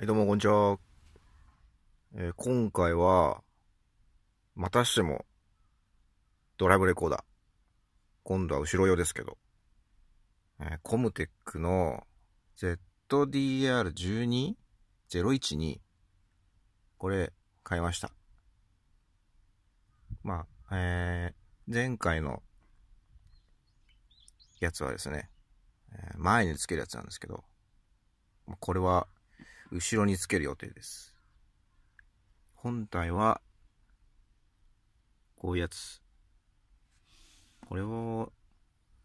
はい、どうも、こんにちは。えー、今回は、またしても、ドライブレコーダー。今度は後ろ用ですけど。えー、コムテックの ZDR12012? これ、買いました。まあ、えー、前回の、やつはですね、前につけるやつなんですけど、これは、後ろにつける予定です。本体は、こういうやつ。これを、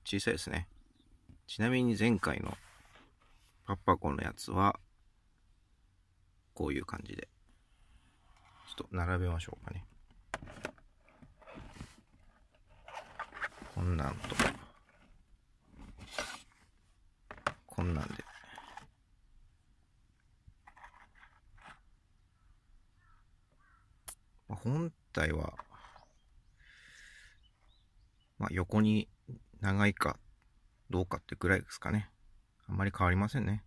小さいですね。ちなみに前回のパッパコンのやつは、こういう感じで。ちょっと並べましょうかね。こんなんと、こんなんで。本体は、まあ、横に長いかどうかってぐらいですかね。あんまり変わりませんね。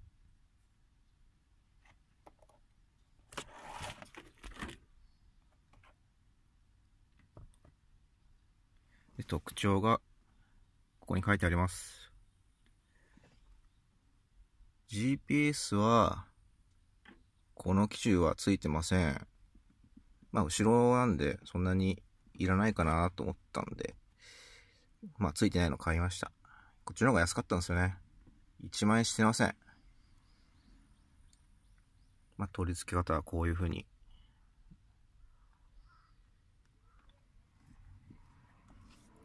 で特徴が、ここに書いてあります。GPS は、この機種はついてません。まあ、後ろなんで、そんなにいらないかなと思ったんで、まあ、ついてないの買いました。こっちの方が安かったんですよね。1万円してません。まあ、取り付け方はこういうふうに。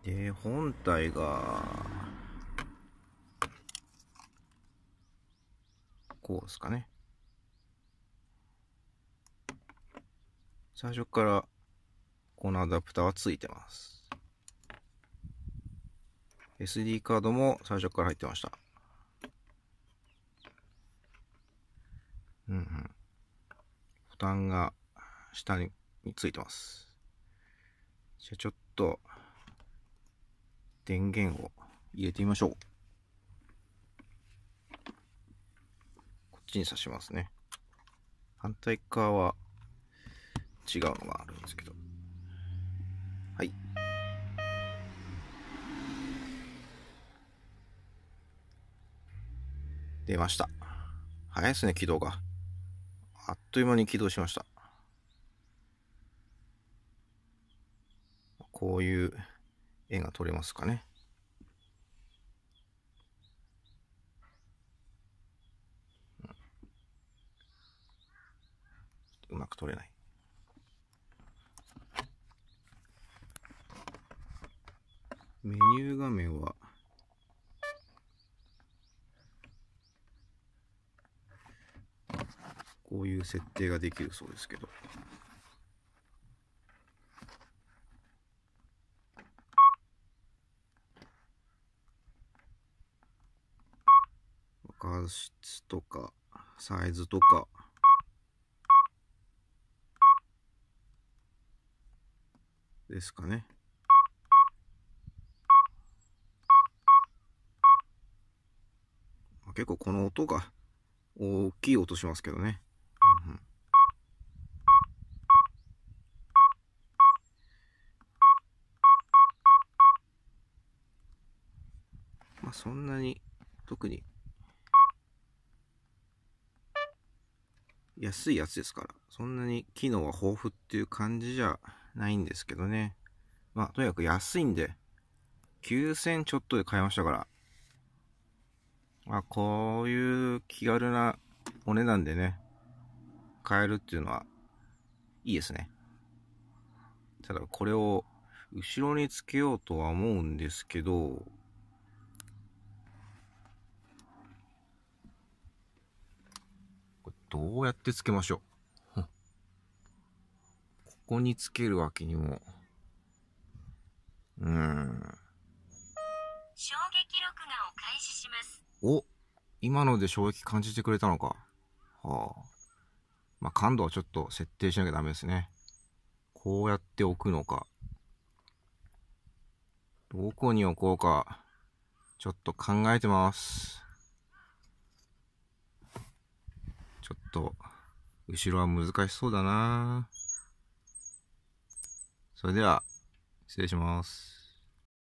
で、本体が、こうですかね。最初からこのアダプターはついてます。SD カードも最初から入ってました。うんうん。ボタンが下についてます。じゃあちょっと電源を入れてみましょう。こっちに挿しますね。反対側は違うのがあるんですけど。はい。出ました。早いですね、起動が。あっという間に起動しました。こういう絵が撮れますかね。うまく撮れない。メニュー画面は、こういう設定ができるそうですけど。画質とか、サイズとか、ですかね。結構この音が大きい音しますけどね。うんまあ、そんなに特に安いやつですからそんなに機能は豊富っていう感じじゃないんですけどねまあとにかく安いんで9000ちょっとで買いましたからまあ、こういう気軽なお値段でね、買えるっていうのは、いいですね。ただ、これを、後ろにつけようとは思うんですけど、どうやってつけましょうここにつけるわけにも、うーん。を開始します。お今ので衝撃感じてくれたのか。はあ。まあ、感度はちょっと設定しなきゃダメですね。こうやって置くのか。どこに置こうか。ちょっと考えてます。ちょっと、後ろは難しそうだなそれでは、失礼します。